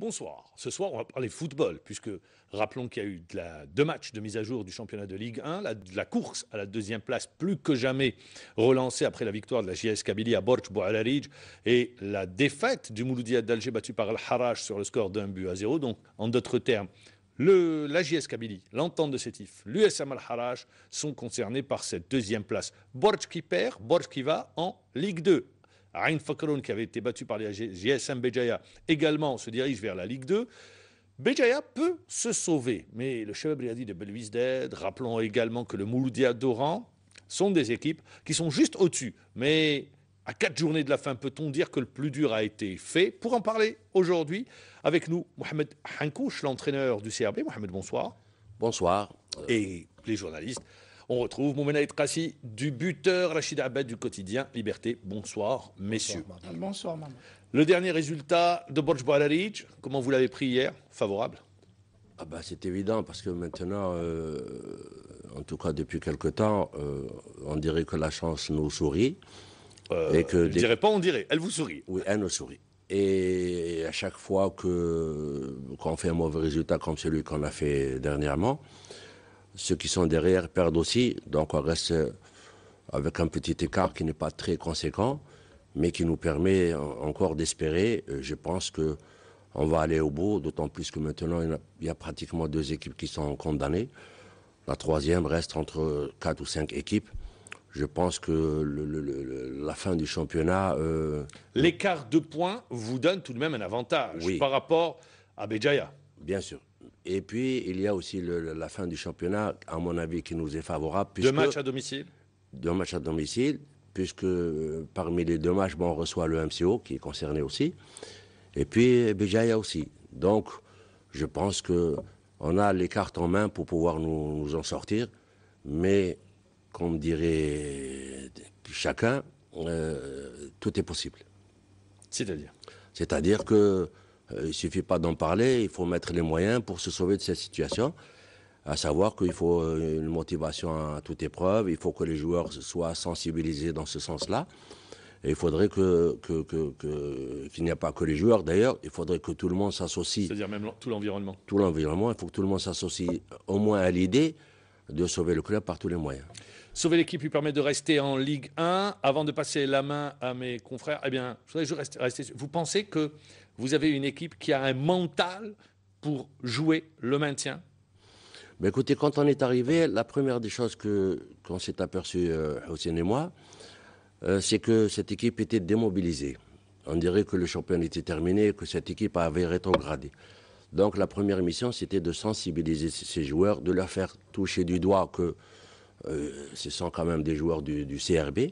Bonsoir. Ce soir, on va parler football, puisque rappelons qu'il y a eu deux matchs de mise à jour du championnat de Ligue 1, la, course à la deuxième place plus que jamais relancée après la victoire de la JS Kabylie à Borj Boualarij et la défaite du Mouloudia d'Alger battu par Al Haraj sur le score d'un but à zéro. Donc, en d'autres termes, le, la JS Kabylie, l'entente de Sétif, l'USM Al-Haraj sont concernés par cette deuxième place. Borj qui perd, Borj qui va en Ligue 2. Ain Fakron, qui avait été battu par les JSM Bejaïa, également se dirige vers la Ligue 2. Bejaïa peut se sauver, mais le chef briadi de Belwizded, rappelons également que le Mouloudia d'Oran sont des équipes qui sont juste au-dessus. Mais à quatre journées de la fin, peut-on dire que le plus dur a été fait Pour en parler aujourd'hui, avec nous, Mohamed Hankouch, l'entraîneur du CRB. Mohamed, bonsoir. Bonsoir. Et les journalistes on retrouve Moumenaïd Trassi du buteur, Rachid Abed du quotidien Liberté. Bonsoir, messieurs. Bonsoir, Le dernier résultat de Borj comment vous l'avez pris hier Favorable ah bah, C'est évident parce que maintenant, euh, en tout cas depuis quelque temps, euh, on dirait que la chance nous sourit. Euh, et je ne dirais pas on dirait, elle vous sourit. Oui, elle nous sourit. Et à chaque fois que qu'on fait un mauvais résultat comme celui qu'on a fait dernièrement, ceux qui sont derrière perdent aussi. Donc on reste euh, avec un petit écart qui n'est pas très conséquent, mais qui nous permet euh, encore d'espérer. Euh, je pense que on va aller au bout, d'autant plus que maintenant il y a pratiquement deux équipes qui sont condamnées. La troisième reste entre quatre ou cinq équipes je pense que la fin du championnat. L'écart de points vous donne tout de même un avantage par rapport à Béjaïa. Bien sûr. Et puis, il y a aussi la fin du championnat, à mon avis, qui nous est favorable. deux matchs à domicile Deux matchs à domicile, puisque euh, parmi les deux matchs, bon, on reçoit le MCO, qui est concerné aussi, et puis Béjaïa aussi. Donc, je pense que on a les cartes en main pour pouvoir nous, en sortir, mais, comme dirait chacun, euh, tout est possible. C'est-à-dire C'est-à-dire que euh, il ne suffit pas d'en parler, il faut mettre les moyens pour se sauver de cette situation. À savoir qu'il faut euh, une motivation à toute épreuve, il faut que les joueurs soient sensibilisés dans ce sens-là. Et il faudrait que, qu'il n'y a pas que les joueurs d'ailleurs, il faudrait que tout le monde s'associe. C'est-à-dire même tout l'environnement. Tout l'environnement, il faut que tout le monde s'associe au moins à l'idée de sauver le club par tous les moyens. Sauver l'équipe lui permet de rester en Ligue 1. Avant de passer la main à mes confrères, eh bien, je voudrais juste Vous pensez que vous avez une équipe qui a un mental pour jouer le maintien Écoutez, quand on est arrivé, la première des choses qu'on s'est aperçu, au euh, et moi, euh, c'est que cette équipe était démobilisée. On dirait que le championnat était terminé, que cette équipe avait rétrogradé. Donc la première mission, c'était de sensibiliser ces joueurs, de leur faire toucher du doigt que euh, ce sont quand même des joueurs du CRB.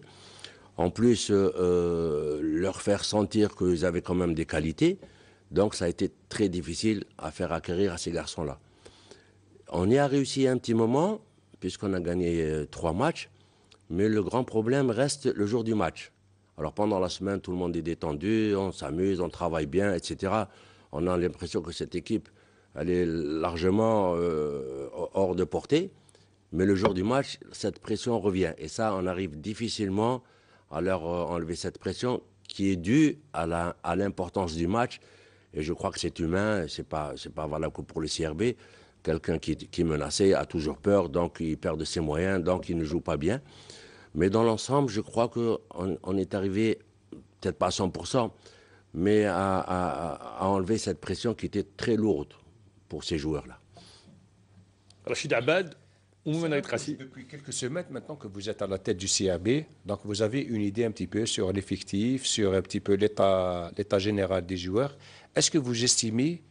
En plus, euh, euh, leur faire sentir qu'ils avaient quand même des qualités. Donc, ça a été très difficile à faire acquérir à ces garçons-là. On y a réussi un petit moment, puisqu'on a gagné euh, trois matchs. Mais le grand problème reste le jour du match. Alors pendant la semaine, tout le monde est détendu, on s'amuse, on travaille bien, etc. On a l'impression que cette équipe, elle est largement hors de portée. Mais le jour du match, cette pression revient. Et ça, on arrive difficilement à leur euh, enlever cette pression qui est due à l'importance à du match. Et je crois que c'est humain, c'est pas, pas valable que pour le CRB. Quelqu'un qui, qui, est menacé a toujours peur, donc il perd de ses moyens, donc il ne joue pas bien. Mais dans l'ensemble, je crois qu'on on est arrivé, peut-être pas à 100%, mais à, à enlever cette pression qui était très lourde pour ces joueurs-là. Rachid Abad, depuis quelques semaines maintenant que vous êtes à la tête du CRB, donc vous avez une idée un petit peu sur l'effectif, sur un petit peu l'état général des joueurs. Est-ce que vous estimez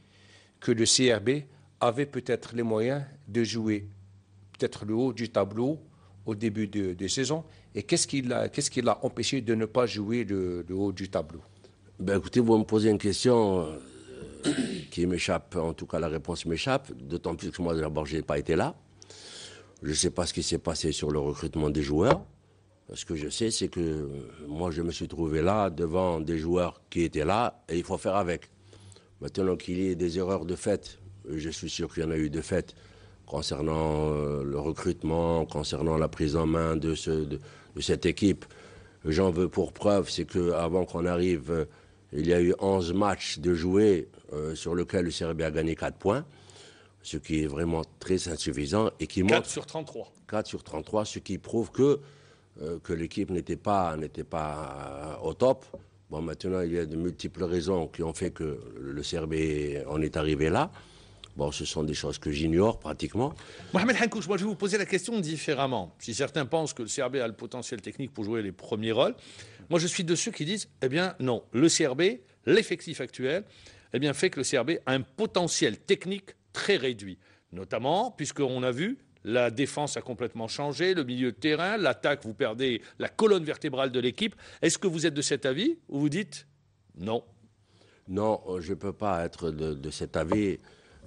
que le CRB avait peut-être les moyens de jouer peut-être le haut du tableau au début de, saison Et qu'est-ce qui l'a empêché de ne pas jouer le, haut du tableau ben Écoutez, vous me posez une question euh, qui m'échappe, en tout cas la réponse m'échappe, d'autant plus que moi d'abord je n'ai pas été là. Je ne sais pas ce qui s'est passé sur le recrutement des joueurs. Ce que je sais, c'est que euh, moi, je me suis trouvé là devant des joueurs qui étaient là et il faut faire avec. Maintenant qu'il y ait des erreurs de fait, je suis sûr qu'il y en a eu de fait concernant euh, le recrutement, concernant la prise en main de, cette équipe. J'en veux pour preuve, c'est qu'avant qu'on arrive, euh, il y a eu 11 matchs de jouer sur lesquels le Serbie a gagné 4 points ce qui est vraiment très insuffisant et qui 4 4 sur 33. 4 sur 33, ce qui prouve que, euh, que l'équipe n'était pas, n'était pas euh, au top. Bon, maintenant, il y a de multiples raisons qui ont fait que le CRB en est arrivé là. Bon, ce sont des choses que j'ignore pratiquement. Mohamed Hankouch, moi je vais vous poser la question différemment. Si certains pensent que le CRB a le potentiel technique pour jouer les premiers rôles, moi je suis de ceux qui disent, eh bien non, le CRB, l'effectif actuel, eh bien fait que le CRB a un potentiel technique très réduit, notamment puisqu'on a vu la défense a complètement changé, le milieu de terrain, l'attaque, vous perdez la colonne vertébrale de l'équipe. Est-ce que vous êtes de cet avis ou vous dites non Non, euh, je ne peux pas être de, cet avis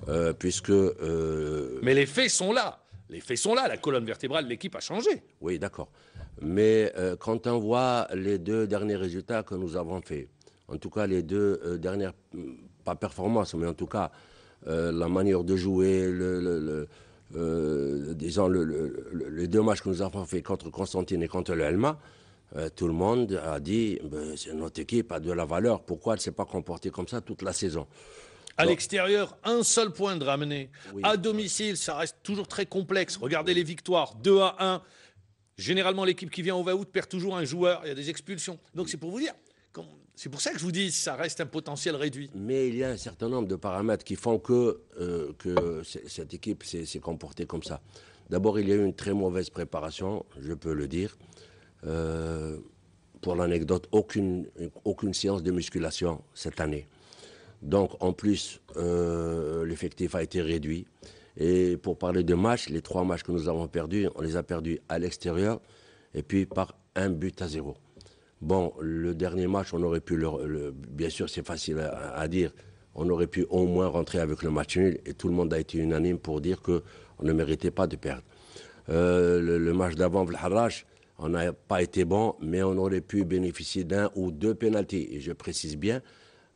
euh, puisque... Euh, mais les faits sont là. Les faits sont là. La colonne vertébrale de l'équipe a changé. Oui, d'accord. Mais quand on voit les deux derniers résultats que nous avons faits, en tout cas les deux dernières, pas performances, mais en tout cas euh, la manière de jouer, le, le, euh, les deux que nous avons fait contre Constantine et contre le Helma, euh, tout le monde a dit ben, c'est notre équipe a de la valeur, pourquoi elle ne s'est pas comportée comme ça toute la saison à l'extérieur, un seul point de ramener. À domicile, ça reste toujours très complexe. Regardez les victoires, 2 à 1. Généralement, l'équipe qui vient au va-août perd toujours un joueur. Il y a des expulsions. Donc, c'est pour vous dire, c'est pour ça que je vous dis, ça reste un potentiel réduit. Mais il y a un certain nombre de paramètres qui font que, euh, cette équipe s'est comportée comme ça. D'abord, il y a eu une très mauvaise préparation, je peux le dire. Euh, pour l'anecdote, aucune, aucune séance de musculation cette année. Donc, en plus, euh, l'effectif a été réduit. Et pour parler de matchs, les trois matchs que nous avons perdus, on les a perdus à l'extérieur et puis par un but à zéro. Bon, le dernier match, on aurait pu, le, bien sûr, c'est facile à, dire, on aurait pu au moins rentrer avec le match nul et tout le monde a été unanime pour dire qu'on ne méritait pas de perdre. Euh, le, match d'avant, Vlaharaj, on n'a pas été bon, mais on aurait pu bénéficier d'un ou deux pénalties. Et je précise bien.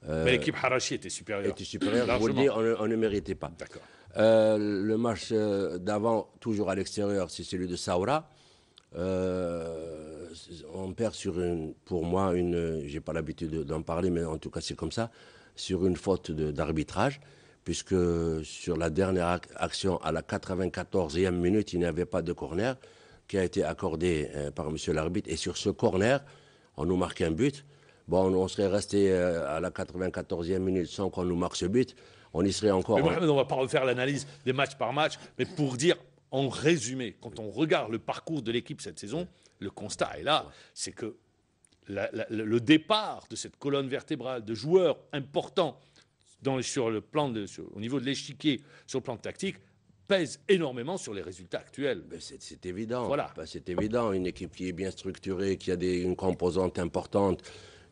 Euh, mais l'équipe Harachi était supérieure. Était supérieure, je vous dis, on, ne, méritait pas. D'accord. Euh, le match d'avant, toujours à l'extérieur, c'est celui de Saoura. Euh, on perd sur une, pour moi, une, j'ai pas l'habitude d'en parler, mais en tout cas c'est comme ça, sur une faute d'arbitrage, puisque sur la dernière action à la 94e minute, il n'y avait pas de corner qui a été accordé euh, par Monsieur l'arbitre, et sur ce corner, on nous marque un but. Bon, on serait resté euh, à la 94e minute sans qu'on nous marque ce but on y serait encore. Mais hein. on va pas refaire l'analyse des matchs par match, mais pour dire en résumé, quand on regarde le parcours de l'équipe cette saison, le constat est là, c'est que le départ de cette colonne vertébrale de joueurs importants dans sur le plan de, au niveau de l'échiquier, sur le plan tactique, pèse énormément sur les résultats actuels. Ben, c'est évident. Voilà. Ben, c'est évident. Une équipe qui est bien structurée, qui a une composante importante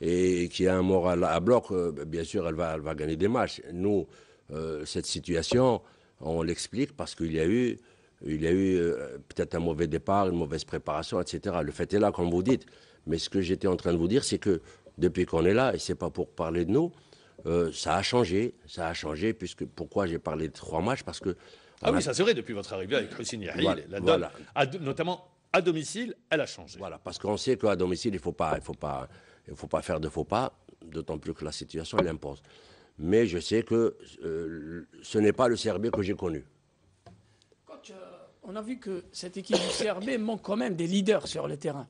et qui a un moral à bloc, euh, ben, bien sûr, elle va, elle va gagner des matchs. Nous, euh, cette situation, on l'explique parce qu'il y a eu il y a eu euh, peut-être un mauvais départ, une mauvaise préparation, etc. Le fait est là, comme vous dites. Mais ce que j'étais en train de vous dire, c'est que depuis qu'on est là, et c'est pas pour parler de nous, euh, ça a changé. Ça a changé, puisque pourquoi j'ai parlé de trois matchs Parce que. Ah oui, ça c'est vrai, depuis votre arrivée avec Christine Yahil, notamment à domicile, elle a changé. Voilà, parce qu'on sait qu'à domicile, il ne faut, pas, il faut, pas, il faut pas faire de faux pas, d'autant plus que la situation l'impose. Mais je sais que euh, ce n'est pas le Serbie que j'ai connu. Euh, on a vu que cette équipe du CRB manque quand même des leaders sur le terrain.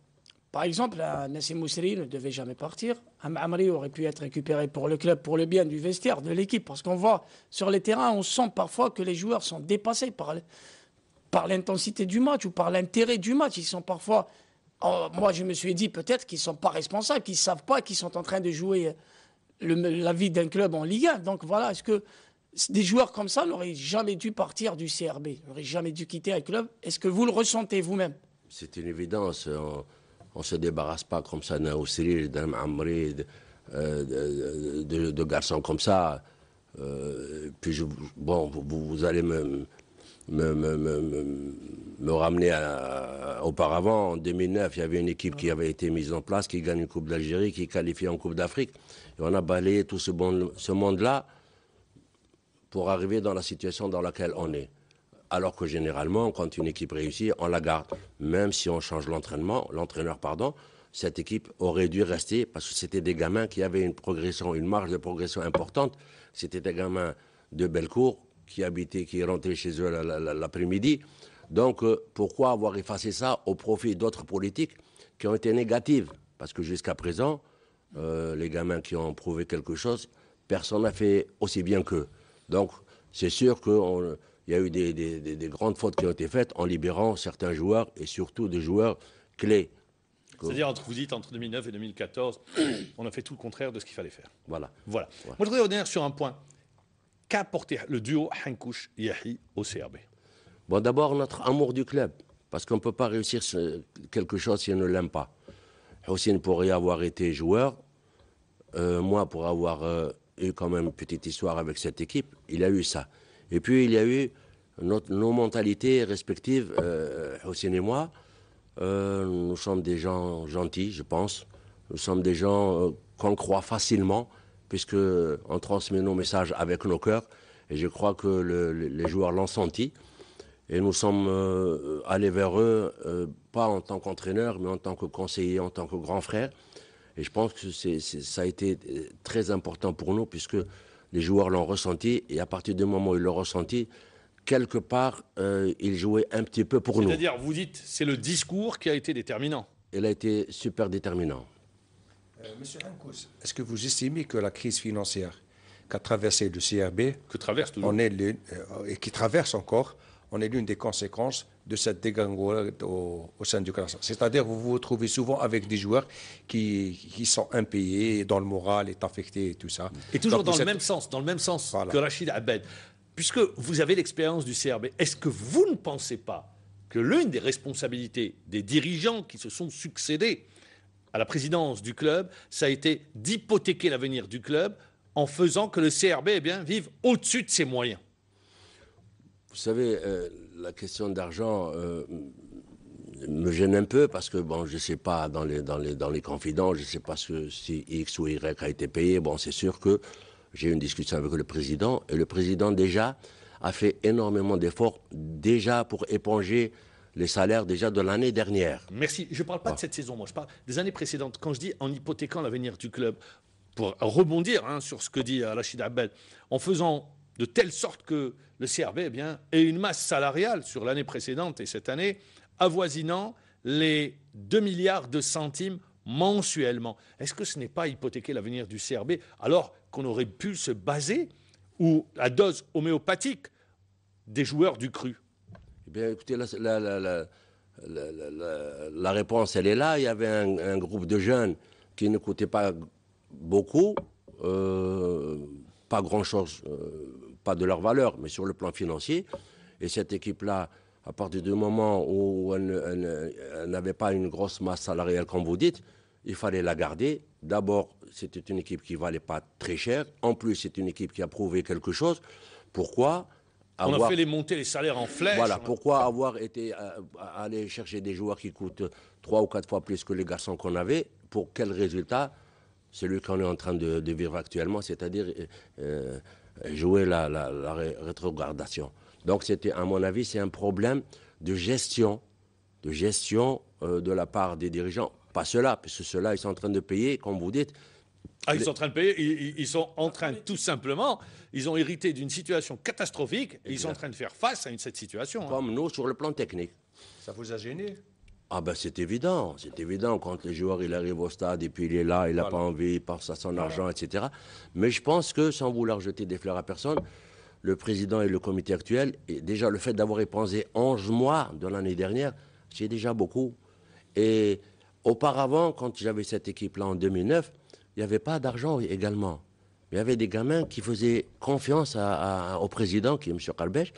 Par exemple, Nassim Mousseri ne devait jamais partir. Amri aurait pu être récupéré pour le club, pour le bien du vestiaire, de l'équipe. Parce qu'on voit sur le terrain on sent parfois que les joueurs sont dépassés par, l'intensité du match ou par l'intérêt du match. Ils sont parfois. Oh, moi, je me suis dit peut-être qu'ils ne sont pas responsables, qu'ils ne savent pas qu'ils sont en train de jouer la vie d'un club en Ligue 1. Donc voilà, est-ce que des joueurs comme ça n'auraient jamais dû partir du CRB, n'auraient jamais dû quitter un club. Est-ce que vous le ressentez vous-même C'est une évidence. On ne se débarrasse pas comme ça d'un Osiril, d'un Amri, euh, de, garçons comme ça. Euh, puis bon, vous, allez me, ramener auparavant, en 2009, il y avait une équipe qui avait été mise en place, qui gagne une Coupe d'Algérie, qui qualifie en Coupe d'Afrique. on a balayé tout ce monde-là pour arriver dans la situation dans laquelle on est. Alors que généralement, quand une équipe réussit, on la garde. Même si on change l'entraînement, l'entraîneur, pardon, cette équipe aurait dû rester parce que c'était des gamins qui avaient une progression, une marge de progression importante. C'était des gamins de Bellecour qui habitaient, qui rentraient chez eux l'après-midi. Donc, euh, pourquoi avoir effacé ça au profit d'autres politiques qui ont été négatives Parce que jusqu'à présent, euh, les gamins qui ont prouvé quelque chose, personne n'a fait aussi bien qu'eux. Donc, c'est sûr qu'il y a eu des, grandes fautes qui ont été faites en libérant certains joueurs et surtout des joueurs clés. C'est-à-dire, entre, vous dites, entre 2009 et 2014, on a fait tout le contraire de ce qu'il fallait faire. Voilà. voilà. Moi, je voudrais revenir sur un point. Qu'a apporté le duo Hankouch-Yahi au CRB Bon, d'abord, notre amour du club. Parce qu'on ne peut pas réussir quelque chose si on ne l'aime pas. Hossein, pourrait y avoir été joueur, euh, moi, pour avoir euh, eu quand même une petite histoire avec cette équipe. Il a eu ça. Et puis, il y a eu nos mentalités respectives, euh, Hossein et moi. Euh, nous sommes des gens gentils, je pense. Nous sommes des gens euh, qu'on croit facilement, puisque on transmet nos messages avec nos cœurs. Et je crois que les joueurs l'ont senti. Et nous sommes euh, allés vers eux, pas en tant qu'entraîneur, mais en tant que conseiller, en tant que grand frère. Et je pense que ça a été euh, très important pour nous, puisque les joueurs l'ont ressenti. Et à partir du moment où ils l'ont ressenti, quelque part, euh, ils jouaient un petit peu pour nous. C'est-à-dire, vous dites, c'est le discours qui a été déterminant. Il a été super déterminant. Euh, monsieur Hankous, est-ce que vous estimez que la crise financière qu'a traversée le CRB, traverse et qui traverse encore, on est l'une des conséquences de cette dégango au, sein du classement. C'est-à-dire vous vous trouvez souvent avec des joueurs qui, sont impayés, dont le moral est affecté et tout ça. Et toujours dans le même sens, dans le même sens que Rachid Abed. Puisque vous avez l'expérience du CRB, est-ce que vous ne pensez pas que l'une des responsabilités des dirigeants qui se sont succédés à la présidence du club, ça a été d'hypothéquer l'avenir du club en faisant que le CRB eh bien, vive au-dessus de ses moyens vous savez, euh, la question d'argent euh, me gêne un peu parce que bon, je ne sais pas dans les dans les dans les confidents, je ne sais pas ce, si X ou Y a été payé. Bon, c'est sûr que j'ai eu une discussion avec le président et le président déjà a fait énormément d'efforts déjà pour éponger les salaires déjà de l'année dernière. Merci. Je ne parle pas de cette saison, moi. Je parle des années précédentes. Quand je dis en hypothéquant l'avenir du club, pour rebondir hein, sur ce que dit euh, Rachid Abel, en faisant de telle sorte que le CRB eh bien, ait une masse salariale sur l'année précédente et cette année avoisinant les 2 milliards de centimes mensuellement. Est-ce que ce n'est pas hypothéquer l'avenir du CRB alors qu'on aurait pu se baser ou la dose homéopathique des joueurs du cru Eh bien, écoutez, la, réponse, elle est là. Il y avait un, groupe de jeunes qui ne coûtait pas beaucoup, euh, pas grand-chose. Euh, pas de leur valeur, mais sur le plan financier. Et cette équipe-là, à partir du moment où elle n'avait pas une grosse masse salariale, comme vous dites, il fallait la garder. D'abord, c'était une équipe qui ne valait pas très cher. En plus, c'est une équipe qui a prouvé quelque chose. Pourquoi on avoir... a fait les monter les salaires en flèche. Voilà, pourquoi avoir été euh, aller chercher des joueurs qui coûtent trois ou quatre fois plus que les garçons qu'on avait Pour quel résultat Celui qu'on est en train de, vivre actuellement, c'est-à-dire euh, euh, jouer la, la, la rétrogradation. Donc, c'était, à mon avis, c'est un problème de gestion, de gestion euh, de la part des dirigeants. Pas cela, parce que ceux ils sont en train de payer, comme vous dites. Ah, ils sont en train de payer, ils, sont en train, tout simplement, ils ont hérité d'une situation catastrophique, et ils sont en train de faire face à une, cette situation. Hein. Comme nous, sur le plan technique. Ça vous a gêné ah ben c'est évident, c'est évident quand le joueur il arrive au stade et puis il est là, il n'a pas envie, il passe à son argent, etc. Mais je pense que sans vouloir jeter des fleurs à personne, le président et le comité actuel, et déjà le fait d'avoir épensé 11 mois de l'année dernière, c'est déjà beaucoup. Et auparavant, quand j'avais cette équipe-là en 2009, il n'y avait pas d'argent également. Il y avait des gamins qui faisaient confiance au président, qui est M. Kalbèche.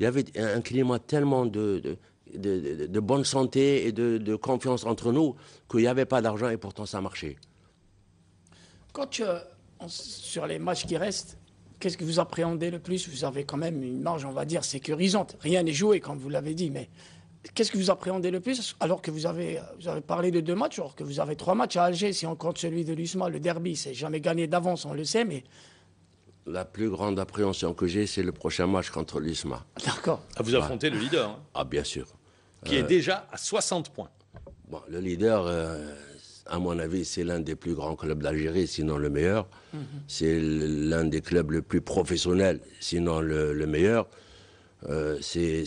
Il y avait un climat tellement de de, bonne santé et de, confiance entre nous qu'il n'y avait pas d'argent et pourtant ça marchait. Quand euh, sur les matchs qui restent, qu'est-ce que vous appréhendez le plus Vous avez quand même une marge, on va dire, sécurisante. Rien n'est joué, comme vous l'avez dit, mais qu'est-ce que vous appréhendez le plus Alors que vous avez, euh, vous avez parlé de deux matchs, alors que vous avez trois matchs à Alger, si on compte celui de l'USMA, le derby, c'est jamais gagné d'avance, on le sait, mais la plus grande appréhension que j'ai, c'est le prochain match contre l'USMA. D'accord. vous affrontez le leader. Hein. Ah, bien sûr. Qui est euh, déjà à 60 points. le leader, euh, à mon avis, c'est l'un des plus grands clubs d'Algérie, sinon le meilleur. Mhm. C'est l'un des clubs le plus professionnel, sinon le, meilleur. Euh, c'est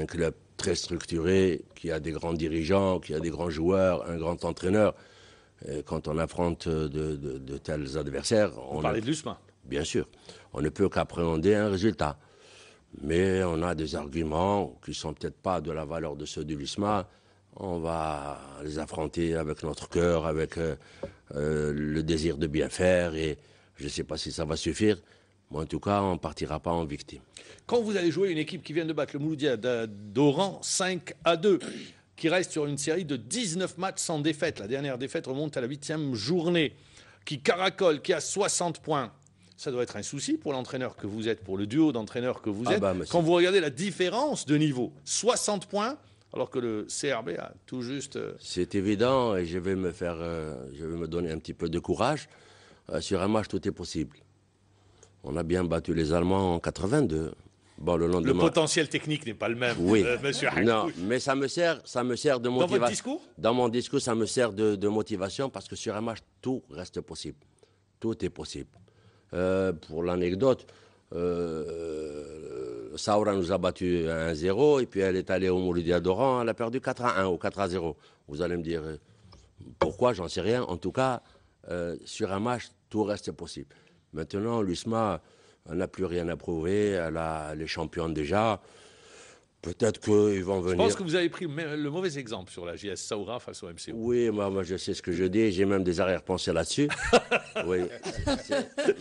un club très structuré, qui a des grands dirigeants, qui a des grands joueurs, un grand entraîneur. quand on affronte de, tels adversaires... On, on parlait de l'USMA bien sûr. On ne peut qu'appréhender un résultat. Mais on a des arguments qui ne sont peut-être pas de la valeur de ceux du l'ISMA. On va les affronter avec notre cœur, avec euh, euh, le désir de bien faire. Et je ne sais pas si ça va suffire. Mais en tout cas, on ne partira pas en victime. Quand vous allez jouer une équipe qui vient de battre le Mouloudia d'Oran 5 à 2, qui reste sur une série de 19 matchs sans défaite, la dernière défaite remonte à la huitième journée, qui caracole, qui a 60 points, ça doit être un souci pour l'entraîneur que vous êtes, pour le duo d'entraîneurs que vous ah êtes. Bah, quand vous regardez la différence de niveau, 60 points, alors que le CRB a tout juste. Euh, C'est évident, et je vais me faire, euh, je vais me donner un petit peu de courage. Euh, sur un match, tout est possible. On a bien battu les Allemands en 82. Bon, le, lendemain... le potentiel technique n'est pas le même, oui. monsieur Non, mais ça me sert, ça me sert de motivation. Dans votre discours Dans mon discours, ça me sert de motivation parce que sur un match, tout reste possible. Tout est possible. Euh, pour l'anecdote, euh, Saura nous a battu 1-0 et puis elle est allée au Moulidia d'Oran, elle a perdu 4-1 ou 4-0. Vous allez me dire euh, pourquoi, j'en sais rien. En tout cas, sur un match, tout reste possible. Maintenant, l'USMA n'a plus rien à prouver, elle, a, elle est championne déjà. Peut-être qu'ils vont venir. Je pense que vous avez pris le mauvais exemple sur la JS Saoura face au MCO. Oui, moi, je sais ce que je dis. J'ai même des arrière-pensées là-dessus. oui.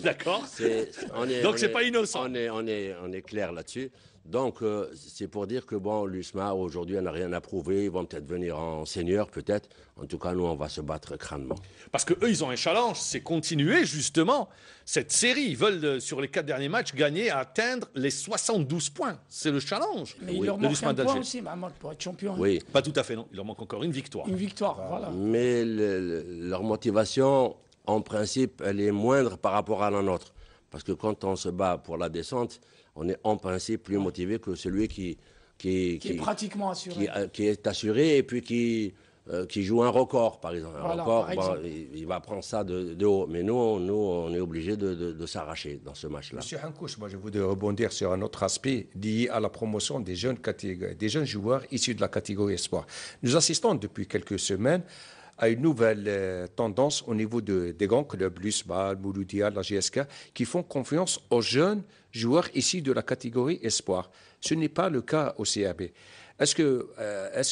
D'accord. Donc, c'est pas innocent. On est, on est, on est clair là-dessus. Donc, euh, c'est pour dire que, bon, l'USMA, aujourd'hui, n'a rien à prouver. Ils vont peut-être venir en seigneur, peut-être. En tout cas, nous, on va se battre crânement. Parce que eux, ils ont un challenge, c'est continuer, justement, cette série. Ils veulent, euh, sur les quatre derniers matchs, gagner, atteindre les 72 points. C'est le challenge. Mais ils leur manque un point aussi, maman, pour être champion. Oui. Pas tout à fait, non. Il leur manque encore une victoire. Une victoire, voilà. Mais leur motivation, en principe, elle est moindre par rapport à la nôtre. Parce que quand on se bat pour la descente, on est en principe plus motivé que celui qui, qui, qui, est pratiquement assuré. Qui, est assuré et puis qui, euh, qui joue un record, par exemple. Un record, il, va prendre ça de, haut. Mais nous, nous, on est obligé de, de, s'arracher dans ce match-là. Monsieur Hankouch, moi, je voudrais rebondir sur un autre aspect lié à la promotion des jeunes, des jeunes joueurs issus de la catégorie espoir. Nous assistons depuis quelques semaines à une nouvelle euh, tendance au niveau des grands clubs, l'USBA, Mouloudia, la GSK, qui font confiance aux jeunes joueurs ici de la catégorie espoir. Ce n'est pas le cas au CAB. Est-ce que, euh,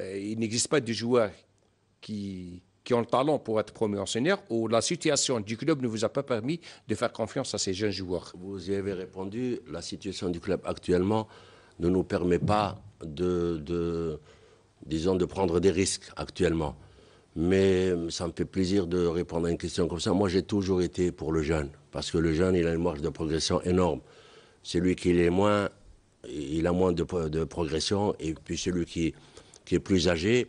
euh, n'existe pas de joueurs qui, ont le talent pour être promus senior ou la situation du club ne vous a pas permis de faire confiance à ces jeunes joueurs Vous avez répondu. La situation du club actuellement ne nous permet pas de disons, de prendre des risques actuellement. Mais euh, ça me fait plaisir de répondre à une question comme ça. Moi, j'ai toujours été pour le jeune, parce que le jeune, il a une marge de progression énorme. Celui qui est moins, il a moins de, progression, et puis celui qui, est plus âgé,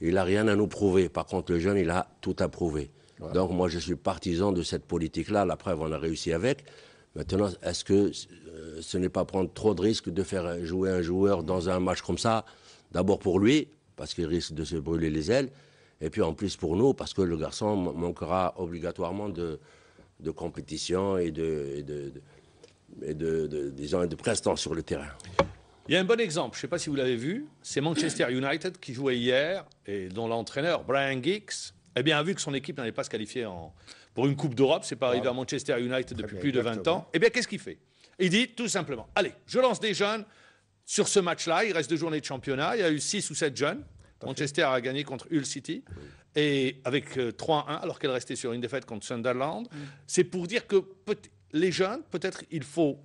il n'a rien à nous prouver. Par contre, le jeune, il a tout à prouver. Donc, moi, je suis partisan de cette politique-là. La preuve, on a réussi avec. Maintenant, est-ce que euh, ce n'est pas prendre trop de risques de faire jouer un joueur dans un match comme ça D'abord pour lui, parce qu'il risque de se brûler les ailes. Et puis en plus pour nous, parce que le garçon manquera obligatoirement de, de compétition et de, et de, et de, prestance sur le terrain. Il y a un bon exemple, je ne sais pas si vous l'avez vu, c'est Manchester United qui jouait hier et dont l'entraîneur Brian Geeks eh bien, a vu que son équipe n'allait pas se qualifier en... pour une Coupe d'Europe, c'est pas arrivé à Manchester United depuis plus de 20 ans, eh bien qu'est-ce qu'il fait Il dit tout simplement, allez, je lance des jeunes sur ce match-là, il reste deux journées de championnat, il y a eu 6 ou 7 jeunes, Manchester a gagné contre Hull City et avec 3-1 euh, alors qu'elle restait sur une défaite contre Sunderland. Mm. C'est pour dire que les jeunes, peut-être il faut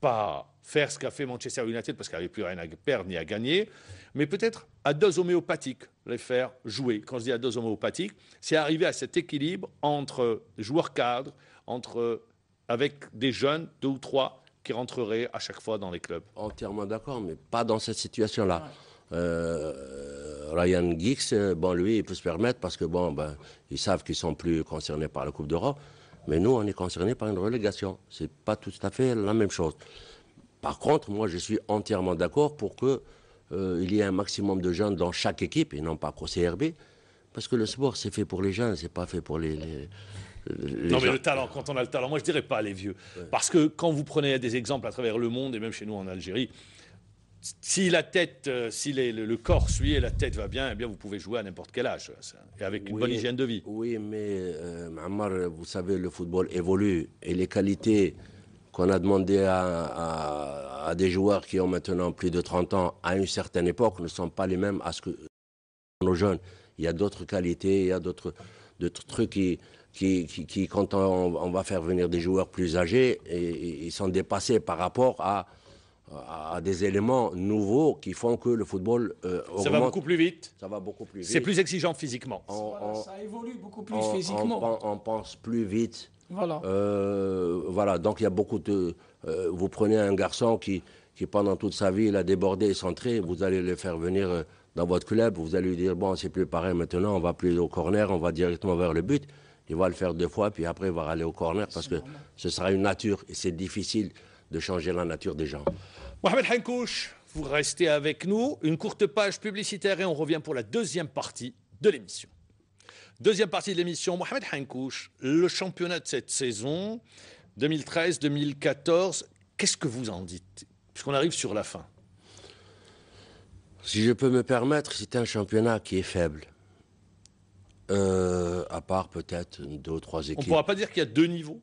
pas faire ce qu'a fait Manchester United parce qu'il n'y avait plus rien à perdre ni à gagner, mais peut-être à dose homéopathique les faire jouer. Quand je dis à dose homéopathique, c'est arriver à cet équilibre entre joueurs cadres, entre avec des jeunes, deux ou trois, qui rentreraient à chaque fois dans les clubs. Entièrement d'accord, mais pas dans cette situation-là. Euh, Ryan Giggs, bon, lui, il peut se permettre parce que, bon, ben, ils savent qu'ils sont plus concernés par la Coupe d'Europe. Mais nous, on est concernés par une relégation. C'est pas tout à fait la même chose. Par contre, moi, je suis entièrement d'accord pour que euh, il y ait un maximum de jeunes dans chaque équipe et non pas pour CRB. Parce que le sport, c'est fait pour les jeunes, c'est pas fait pour les, non, mais le talent, quand on a le talent, moi je dirais pas les vieux. Parce que quand vous prenez des exemples à travers le monde et même chez nous en Algérie, si la tête, euh, si le, corps suit et la tête va bien, eh bien vous pouvez jouer à n'importe quel âge, et avec une bonne hygiène de vie. Oui, mais euh, vous savez, le football évolue et les qualités qu'on a demandées à, des joueurs qui ont maintenant plus de 30 ans à une certaine époque ne sont pas les mêmes à ce que nos jeunes. Il y a d'autres qualités, il y a d'autres trucs qui, qui, quand on, va faire venir des joueurs plus âgés, et, ils sont dépassés par rapport à euh, à des éléments nouveaux qui font que le football euh, Ça va beaucoup plus vite. Ça va beaucoup plus vite. C'est plus exigeant physiquement. On, ça évolue beaucoup plus physiquement. On, pense plus vite. Voilà. Euh, voilà. Donc il y a beaucoup de. vous prenez un garçon qui, pendant toute sa vie il a débordé et centré. Vous allez le faire venir dans votre club. Vous allez lui dire bon c'est plus pareil maintenant. On va plus au corner. On va directement vers le but. Il va le faire deux fois puis après il va aller au corner parce que ce sera une nature et c'est difficile de changer la nature des gens. Mohamed Hankouch, vous restez avec nous. Une courte page publicitaire et on revient pour la deuxième partie de l'émission. Deuxième partie de l'émission, Mohamed Hankouch, le championnat de cette saison 2013-2014, qu'est-ce que vous en dites Puisqu'on arrive sur la fin. Si je peux me permettre, c'est un championnat qui est faible. Euh, à part peut-être deux ou trois équipes. On ne pourra pas dire qu'il y a deux niveaux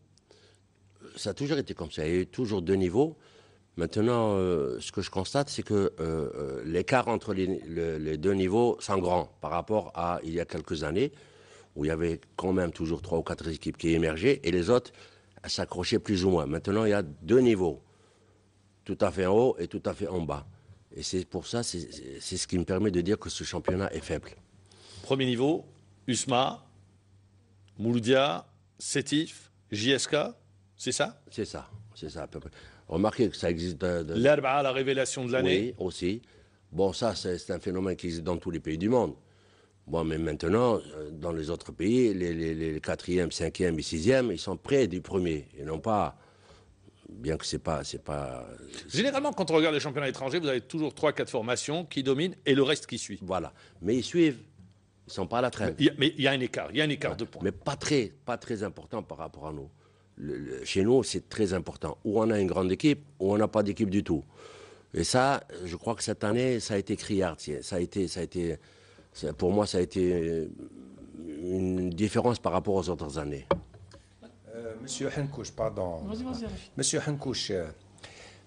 ça a toujours été comme ça. Il y a eu toujours deux niveaux. Maintenant, euh, ce que je constate, c'est que euh, euh, l'écart entre les, deux niveaux s'en grand par rapport à il y a quelques années, où il y avait quand même toujours trois ou quatre équipes qui émergeaient et les autres s'accrochaient plus ou moins. Maintenant, il y a deux niveaux, tout à fait en haut et tout à fait en bas. Et c'est pour ça, c'est ce qui me permet de dire que ce championnat est faible. Premier niveau, USMA, Mouloudia, Sétif, JSK c'est ça C'est ça, c'est ça à peu près. Remarquez que ça existe. De... L'herbe à la révélation de l'année Oui, aussi. Bon, ça, c'est un phénomène qui existe dans tous les pays du monde. Bon, mais maintenant, euh, dans les autres pays, les, les, les quatrièmes, cinquièmes et sixièmes, ils sont près du premier et non pas. Bien que c'est pas, pas. Euh, Généralement, quand on regarde les championnats étrangers, vous avez toujours trois, quatre formations qui dominent et le reste qui suit. Voilà. Mais ils suivent. Ils sont pas à la traîne. Mais il y, a un écart. Il y a un écart de points. Mais pas très, pas très important par rapport à nous chez nous, c'est très important. Ou on a une grande équipe, ou on n'a pas d'équipe du tout. Et ça, je crois que cette année, ça a été criard. Ça a été, ça a été, pour moi, ça a été euh, une différence par rapport aux autres années. Euh, monsieur Hankouch, pardon. Monsieur Hankouch, euh,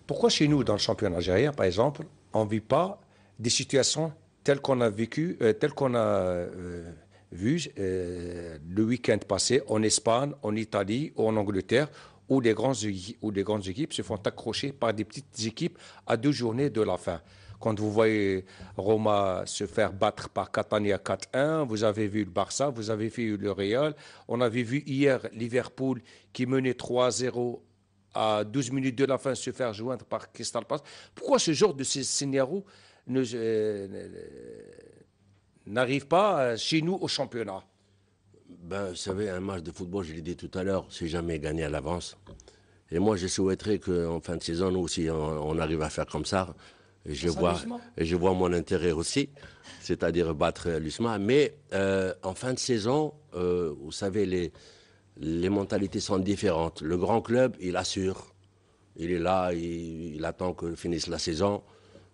pourquoi chez nous, dans le championnat algérien, par exemple, on ne vit pas des situations telles qu'on a vécu, telles qu'on a vu euh, le week-end passé en Espagne, en Italie ou en Angleterre, où des, grandes, où des grandes équipes se font accrocher par des petites équipes à deux journées de la fin. Quand vous voyez Roma se faire battre par Catania 4-1, vous avez vu le Barça, vous avez vu le Real. On avait vu hier Liverpool qui menait 3-0 à 12 minutes de la fin se faire joindre par Crystal Palace. Pourquoi ce genre de scénario ne, euh, n'arrive pas euh, chez nous au championnat ben, Vous savez, un match de football, je l'ai dit tout à l'heure, c'est jamais gagné à l'avance. Et moi, je souhaiterais qu'en fin de saison, nous aussi, on, arrive à faire comme ça. Et je, vois, et je vois mon intérêt aussi, c'est-à-dire battre l'USMA. Mais euh, en fin de saison, euh, vous savez, les, les mentalités sont différentes. Le grand club, il assure. Il est là, il attend que finisse la saison.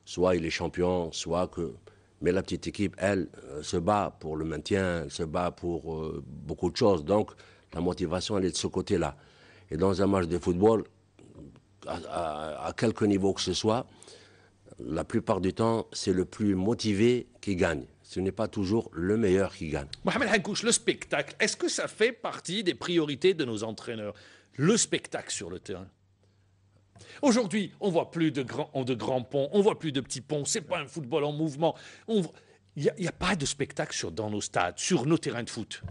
Soit il est champion, soit que mais la petite équipe, elle, euh, se bat pour le maintien, se bat pour euh, beaucoup de choses. Donc, la motivation, elle est de ce côté-là. Et dans un match de football, à, à quelque niveau que ce soit, la plupart du temps, c'est le plus motivé qui gagne ce n'est pas toujours le meilleur qui gagne. Mohamed Hankouch, le spectacle, est-ce que ça fait partie des priorités de nos entraîneurs Le spectacle sur le terrain Aujourd'hui, on voit plus de grands, de grands ponts, on voit plus de petits ponts, c'est pas un football en mouvement. Il n'y a, pas de spectacle sur, dans nos stades, sur nos terrains de foot.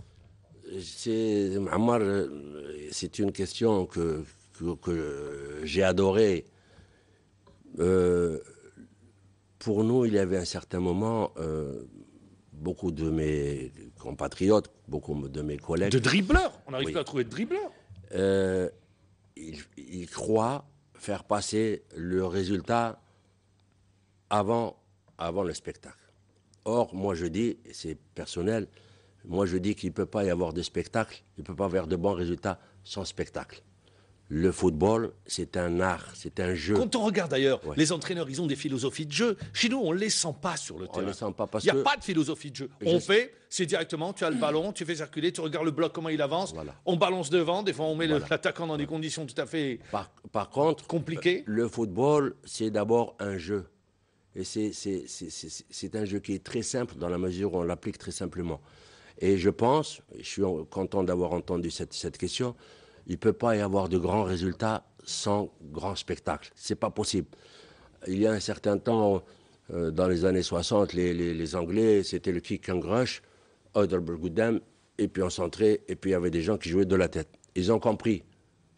C'est, euh, c'est une question que, que, j'ai adorée. Euh, pour nous, il y avait un certain moment, euh, beaucoup de mes compatriotes, beaucoup de mes collègues. De dribbleurs On n'arrive pas à trouver de dribbleurs. Euh, ils croient faire passer le résultat avant, avant le spectacle. Or, moi je dis, c'est personnel, moi je dis qu'il ne peut pas y avoir de spectacle, il ne peut pas y avoir de bons résultats sans spectacle le football, c'est un art, c'est un jeu. Quand on regarde d'ailleurs, les entraîneurs, ils ont des philosophies de jeu. Chez nous, on ne les sent pas sur le on terrain. Les sent pas parce Il n'y a pas de philosophie de jeu. on fait, c'est directement, tu as le ballon, tu fais circuler, tu regardes le bloc, comment il avance. On balance devant, des fois on met l'attaquant dans des conditions tout à fait par, contre, compliquées. Euh, le football, c'est d'abord un jeu. Et c'est un jeu qui est très simple dans la mesure où on l'applique très simplement. Et je pense, je suis content d'avoir entendu cette, cette question, il ne peut pas y avoir de grands résultats sans grand spectacle. Ce n'est pas possible. Il y a un certain temps, euh, dans les années 60, les, Anglais, c'était le kick and rush, Dam, et puis on s'entrait, et puis il y avait des gens qui jouaient de la tête. Ils ont compris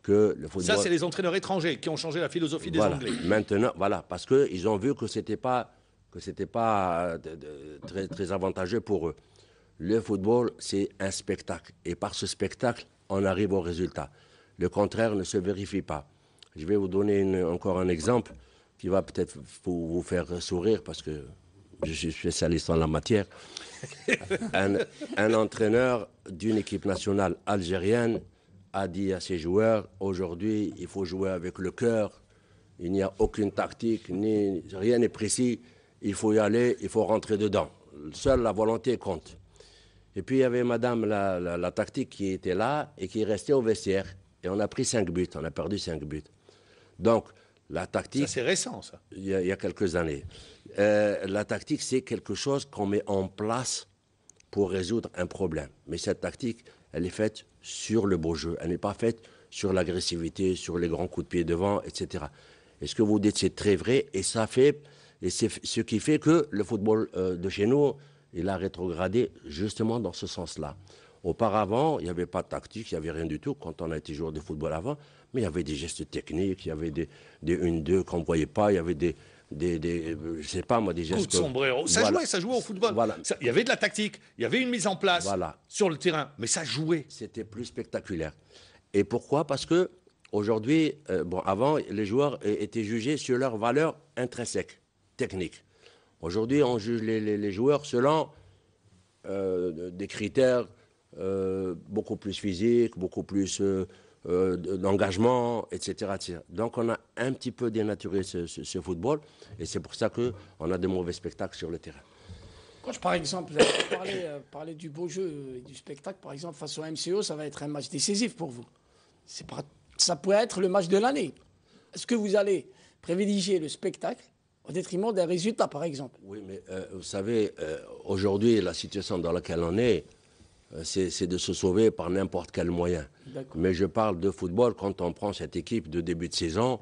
que le football... Ça, c'est les entraîneurs étrangers qui ont changé la philosophie des voilà. Maintenant, voilà, parce qu'ils ont vu que ce n'était pas, que pas euh, très, très avantageux pour eux. Le football, c'est un spectacle. Et par ce spectacle, on arrive au résultat. Le contraire ne se vérifie pas. Je vais vous donner encore un exemple qui va peut-être vous, faire sourire parce que je suis spécialiste en la matière. un, entraîneur d'une équipe nationale algérienne a dit à ses joueurs, aujourd'hui il faut jouer avec le cœur, il n'y a aucune tactique, ni, rien n'est précis, il faut y aller, il faut rentrer dedans. Seule la volonté compte. Et puis il y avait madame la, tactique qui était là et qui restait au vestiaire. Et on a pris cinq buts, on a perdu 5 buts. Donc la tactique. C'est récent ça. Il y, a quelques années. Euh, la tactique, c'est quelque chose qu'on met en place pour résoudre un problème. Mais cette tactique, elle est faite sur le beau jeu. Elle n'est pas faite sur l'agressivité, sur les grands coups de pied devant, etc. Et ce que vous dites, c'est très vrai. Et ça fait, et c'est ce qui fait que le football euh, de chez nous, il a rétrogradé justement dans ce sens-là. Auparavant, il n'y avait pas de tactique, il n'y avait rien du tout quand on a été joueur de football avant, mais il y avait des gestes techniques, il y avait des, 1-2 qu'on ne voyait pas, il y avait des, des, des, sais pas moi, des gestes. Coup Ça jouait, au football. il y avait de la tactique, il y avait une mise en place sur le terrain, mais ça jouait. C'était plus spectaculaire. Et pourquoi Parce que aujourd'hui, euh, bon, avant, les joueurs étaient jugés sur leur valeur intrinsèque, technique. Aujourd'hui, on juge les, joueurs selon euh, des critères euh, beaucoup plus physiques, beaucoup plus euh, d'engagement, etc., Donc on a un petit peu dénaturé ce, football et c'est pour ça qu'on a de mauvais spectacles sur le terrain. parle par exemple, parler, du beau jeu et du spectacle, par exemple, face au MCO, ça va être un match décisif pour vous. ça pourrait être le match de l'année. Est-ce que vous allez privilégier le spectacle au détriment des résultats, par exemple. Oui, mais euh, vous savez, euh, aujourd'hui, la situation dans laquelle on est, euh, c'est de se sauver par n'importe quel moyen. Mais je parle de football quand on prend cette équipe de début de saison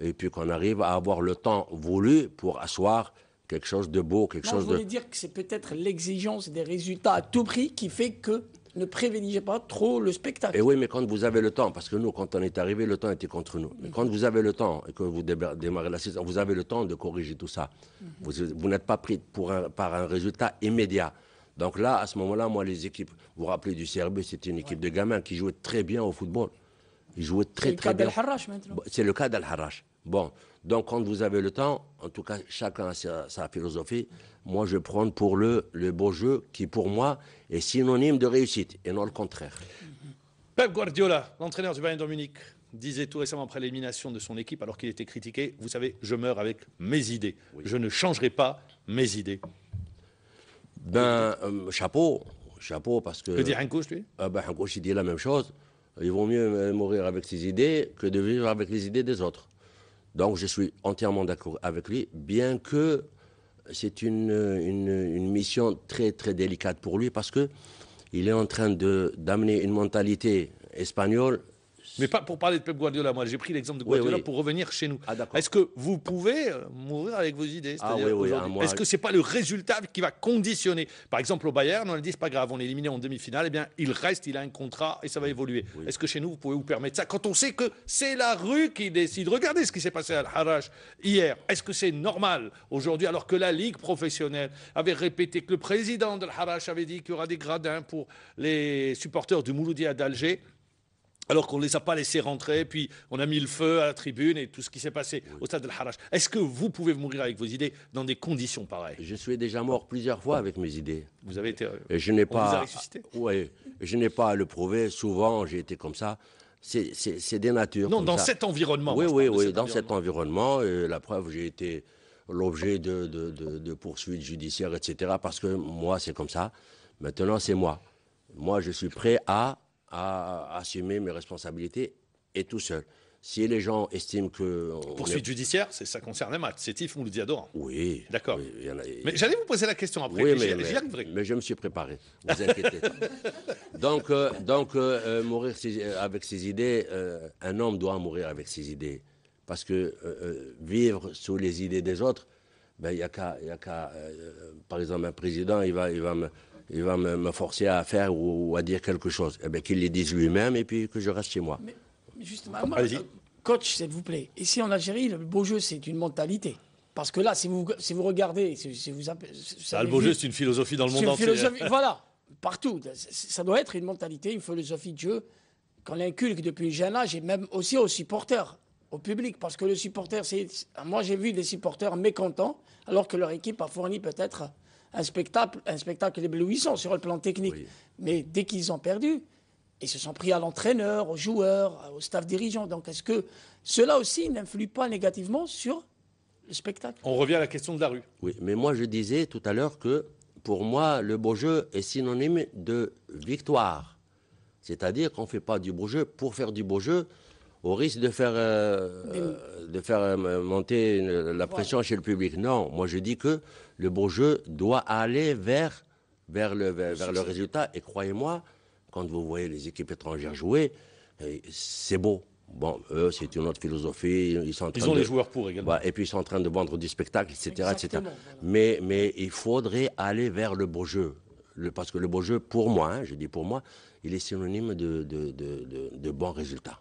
et puis qu'on arrive à avoir le temps voulu pour asseoir quelque chose de beau, quelque chose de... Je voulais dire que c'est peut-être l'exigence des résultats à tout prix qui fait que ne privilégiez pas trop le spectacle. Et oui, mais quand vous avez le temps, parce que nous, quand on est arrivé, le temps était contre nous. Mais quand vous avez le temps et que vous démarrez la saison, vous avez le temps de corriger tout ça. Mhm. Vous, n'êtes pas pris pour par un résultat immédiat. Donc là, à ce moment-là, moi, les équipes, vous vous rappelez du CRB, c'était une équipe de gamins qui jouait très bien au football. Ils jouaient très, très bien. C'est le cas d'Al-Harrach maintenant. C'est le cas d'Al-Harrach. Bon, donc, quand vous avez le temps, en tout cas, chacun a sa, philosophie. Moi, je prends pour le, le beau jeu qui, pour moi, est synonyme de réussite et non le contraire. Pep Guardiola, l'entraîneur du Bayern de Munich, disait tout récemment après l'élimination de son équipe, alors qu'il était critiqué Vous savez, je meurs avec mes idées. Je ne changerai pas mes idées. Ben, euh, chapeau. Chapeau, parce que. Que dit Hankouch, lui euh, Ben, il dit la même chose. Il vaut mieux mourir avec ses idées que de vivre avec les idées des autres. Donc je suis entièrement d'accord avec lui, bien que c'est une, mission très très délicate pour lui parce que il est en train de d'amener une mentalité espagnole mais pas pour parler de Pep Guardiola, moi j'ai pris l'exemple de Guardiola pour revenir chez nous. Ah, est-ce que vous pouvez euh, mourir avec vos idées ah Est-ce que c'est pas le résultat qui va conditionner Par exemple, au Bayern, on a dit pas grave, on éliminé en demi-finale, eh bien il reste, il a un contrat et ça va évoluer. Est-ce que chez nous vous pouvez vous permettre ça quand on sait que c'est la rue qui décide Regardez ce qui s'est passé à Al-Haraj hier. Est-ce que c'est normal aujourd'hui alors que la ligue professionnelle avait répété que le président de al avait dit qu'il y aura des gradins pour les supporters du à d'Alger alors qu'on ne les a pas laissés rentrer, puis on a mis le feu à la tribune et tout ce qui s'est passé au stade de Haras. Est-ce que vous pouvez mourir avec vos idées dans des conditions pareilles Je suis déjà mort plusieurs fois avec mes idées. Vous avez été. Euh, je n'ai pas. Vous a ressuscité ah, Oui, je n'ai pas à le prouver. Souvent, j'ai été comme ça. C'est des natures. Non, dans cet environnement. Oui, oui, oui, dans cet environnement. la preuve, j'ai été l'objet de, de, de poursuites judiciaires, etc. Parce que moi, c'est comme ça. Maintenant, c'est moi. Moi, je suis prêt à à assumer mes responsabilités et tout seul. Si les gens estiment que. Poursuite judiciaire, c'est, ça concerne les maths. C'est Tiff ou le Diador. Oui. D'accord. Mais j'allais vous poser la question après. Oui, mais, mais, mais, je me suis préparé. Vous inquiétez Donc, euh, donc euh, euh, mourir avec ses idées, un homme doit mourir avec ses idées. Parce que vivre sous les idées des autres, ben, il n'y a qu'à. par exemple, un président, il va, il va me il va me, forcer à faire ou, à dire quelque chose. Eh bien, qu'il les dise lui-même et puis que je reste chez moi. justement, euh, coach, s'il vous plaît, ici en Algérie, le beau jeu, c'est une mentalité. Parce que là, si vous, si vous regardez, si, vous, le beau jeu, c'est une philosophie dans le monde entier. Hein. voilà, partout. Ça doit être une mentalité, une philosophie de jeu qu'on inculque depuis le jeune âge et même aussi aux supporters, au public. Parce que le supporter, c'est. Moi, j'ai vu des supporters mécontents alors que leur équipe a fourni peut-être un spectacle, un spectacle éblouissant sur le plan technique. Mais dès qu'ils ont perdu, ils se sont pris à l'entraîneur, aux joueurs, au staff dirigeant. Donc est-ce que cela aussi n'influe pas négativement sur le spectacle On revient à la question de la rue. Oui, mais moi je disais tout à l'heure que pour moi le beau jeu est synonyme de victoire. C'est-à-dire qu'on ne fait pas du beau jeu pour faire du beau jeu au risque de faire, euh, de faire euh, monter la pression chez le public. Non, moi je dis que le beau jeu doit aller vers, vers, le, vers, le résultat. Et croyez-moi, quand vous voyez les équipes étrangères jouer, euh, c'est beau. Bon, eux, c'est une autre philosophie. Ils, sont ont de... les joueurs pour également. et puis, ils sont en train de vendre du spectacle, etc. etc. Mais, mais il faudrait aller vers le beau jeu. parce que le beau jeu, pour moi, hein, je dis pour moi, il est synonyme de, de, de, bons résultats.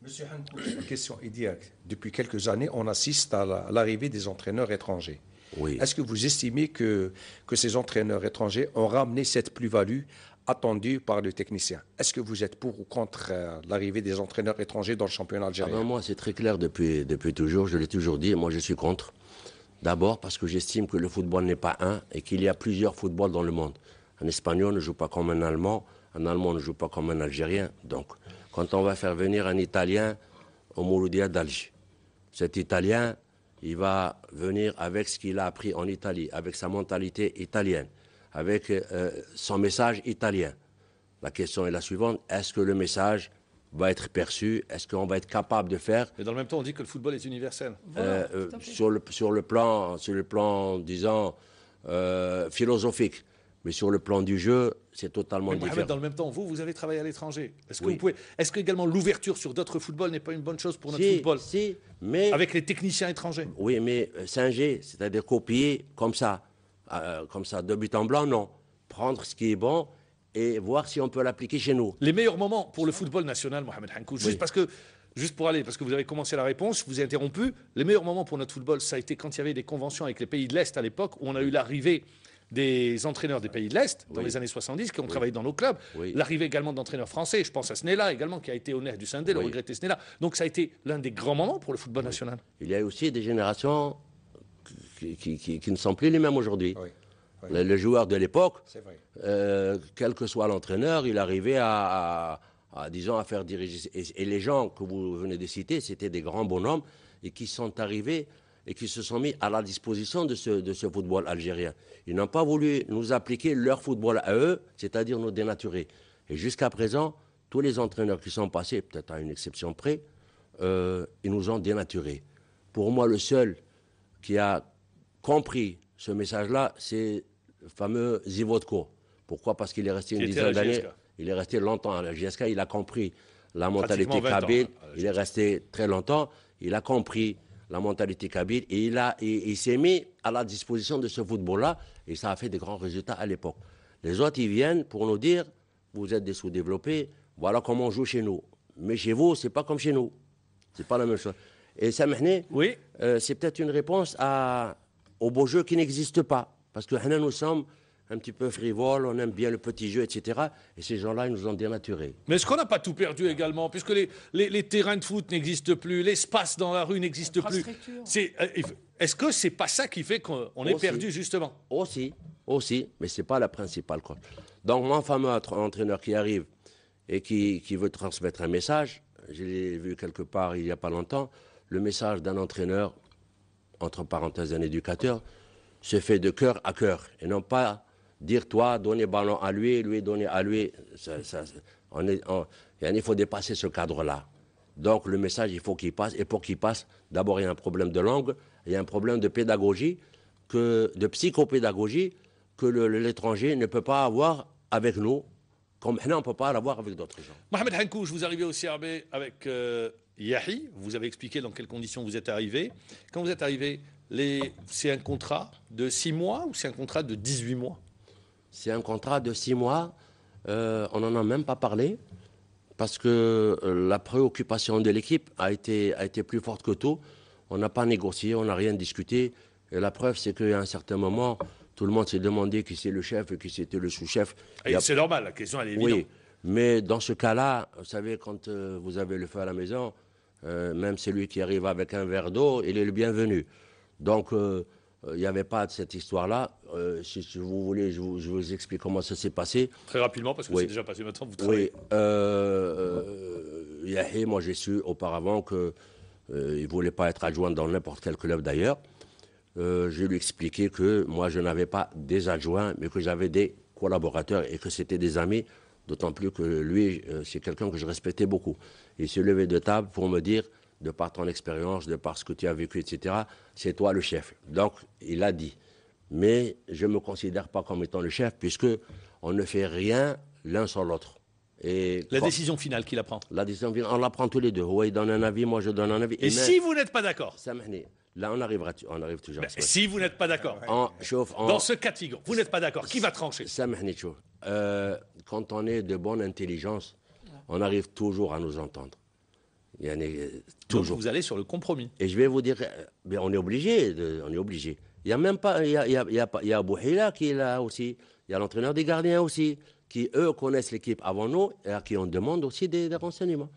Monsieur Hankou, question idiote. Euh, depuis quelques années, on assiste à l'arrivée des entraîneurs étrangers. Est-ce que vous estimez que, que ces entraîneurs étrangers ont ramené cette plus-value attendue par le technicien Est-ce que vous êtes pour ou contre euh, l'arrivée des entraîneurs étrangers dans le championnat ah ben algérien Moi, c'est très clair depuis, depuis toujours. Je l'ai toujours dit. Moi, je suis contre. D'abord parce que j'estime que le football n'est pas un et qu'il y a plusieurs footballs dans le monde. Un Espagnol ne joue pas comme un Allemand, un Allemand ne joue pas comme un Algérien. Donc, quand on va faire venir un Italien au Mouloudia d'Alger, cet Italien, il va venir avec ce qu'il a appris en Italie, avec sa mentalité italienne, avec euh, son message italien. La question est la suivante, est-ce que le message va être perçu Est-ce qu'on va être capable de faire Mais dans le même temps, on dit que le football est universel. Euh, euh, sur, le, sur, le plan, sur le plan, disons, philosophique. Mais sur le plan du jeu, c'est totalement différent. Mohamed, dans le même temps, vous, vous avez travaillé à l'étranger. Est-ce que vous pouvez, est-ce que également l'ouverture sur d'autres footballs n'est pas une bonne chose pour notre football Si, mais avec les techniciens étrangers. Oui, mais euh, singer, c'est-à-dire copier comme ça, euh, comme ça, de but en blanc, non. Prendre ce qui est bon et voir si on peut l'appliquer chez nous. Les meilleurs moments pour le football national, Mohamed Hankou, juste parce que juste pour aller, parce que vous avez commencé la réponse, je vous ai interrompu. Les meilleurs moments pour notre football, ça a été quand il y avait des conventions avec les pays de l'Est à l'époque, où on a eu l'arrivée des entraîneurs des pays de l'Est dans les années 70 qui ont travaillé dans nos clubs. L'arrivée également d'entraîneurs français, je pense à Snella également, qui a été honnête du Sindé, le regretté Snella. Donc ça a été l'un des grands moments pour le football national. Il y a aussi des générations qui, ne sont plus les mêmes aujourd'hui. Le, joueur de l'époque, euh, quel que soit l'entraîneur, il arrivait à, disons, à faire diriger. Et, les gens que vous venez de citer, c'était des grands bonhommes et qui sont arrivés et qui se sont mis à la disposition de ce, de ce football algérien. Ils n'ont pas voulu nous appliquer leur football à eux, c'est-à-dire nous dénaturer. Et jusqu'à présent, tous les entraîneurs qui sont passés, peut-être à une exception près, euh, ils nous ont dénaturés. Pour moi, le seul qui a compris ce message-là, c'est le fameux Zivotko. Pourquoi Parce qu'il est resté une dizaine d'années. Il est resté longtemps à la GSK. Il a compris la mentalité kabyle. Il est resté très longtemps. Il a compris la mentalité kabyle, et il, il, s'est mis à la disposition de ce football-là, et ça a fait des grands résultats à l'époque. Les autres, ils viennent pour nous dire, vous êtes des sous-développés, voilà comment on joue chez nous. Mais chez vous, c'est pas comme chez nous. C'est pas la même chose. Et ça oui. Euh, c'est peut-être une réponse à, au beau jeu qui n'existe pas. Parce que nous sommes un petit peu frivole, on aime bien le petit jeu, etc. Et ces gens-là, ils nous ont dénaturés. Mais est-ce qu'on n'a pas tout perdu également Puisque les, terrains de foot n'existent plus, l'espace dans la rue n'existe plus. C'est, euh, est-ce que c'est pas ça qui fait qu'on est perdu, justement Aussi, aussi, mais n'est pas la principale cause. Donc, mon fameux entraîneur qui arrive et qui, veut transmettre un message, je l'ai vu quelque part il n'y a pas longtemps, le message d'un entraîneur, entre parenthèses, d'un éducateur, se fait de cœur à cœur et non pas dire toi, donner ballon à lui, lui donner à lui. Ça, il faut dépasser ce cadre-là. Donc le message, il faut qu'il passe. Et pour qu'il passe, d'abord, il y a un problème de langue, il y a un problème de pédagogie, que, de psychopédagogie, que l'étranger ne peut pas avoir avec nous, comme on ne peut pas l'avoir avec d'autres gens. Mohamed je vous arrivez au CRB avec euh, Yahi. Vous avez expliqué dans quelles conditions vous êtes arrivé. Quand vous êtes arrivé, c'est un contrat de 6 mois ou c'est un contrat de 18 mois c'est un contrat de six mois. Euh, on n'en a même pas parlé parce que euh, la préoccupation de l'équipe a été, a été plus forte que tout. On n'a pas négocié, on n'a rien discuté. Et la preuve, c'est qu'à un certain moment, tout le monde s'est demandé qui c'est le chef et qui c'était le sous-chef. Et, c'est normal, la question, est évidente. Oui, mais dans ce cas-là, vous savez, quand euh, vous avez le feu à la maison, même celui qui arrive avec un verre d'eau, il est le bienvenu. Donc, il euh, n'y avait pas cette histoire-là. Euh, si, vous voulez, je vous, explique comment ça s'est passé. Très rapidement, parce que c'est déjà passé maintenant, vous travaillez. Oui. Euh, Yahé, moi j'ai su auparavant qu'il ne voulait pas être adjoint dans n'importe quel club d'ailleurs. je lui ai expliqué que moi je n'avais pas des adjoints, mais que j'avais des collaborateurs et que c'était des amis, d'autant plus que lui, c'est quelqu'un que je respectais beaucoup. Il s'est levé de table pour me dire de par ton expérience, de par ce que tu as vécu, etc., c'est toi le chef. Donc, il a dit. Mais je ne me considère pas comme étant le chef, puisque on ne fait rien l'un sans l'autre. Et la décision finale qui apprend La décision finale, on la prend tous les deux. Oui, il donne un avis, moi je donne un avis. Et, si vous n'êtes pas d'accord Là, on, arrivera, on arrive toujours ben, Si vous n'êtes pas d'accord. Dans ce cas de vous n'êtes pas d'accord. Qui va trancher euh, Quand on est de bonne intelligence, on arrive toujours à nous entendre. Euh, toujours. vous allez sur le compromis. Et je vais vous dire, euh, on est obligé, on est obligé. Il y a même pas, il y a, il a, il y qui est là aussi, il y a l'entraîneur des gardiens aussi, qui eux connaissent l'équipe avant nous et à qui on demande aussi des, renseignements.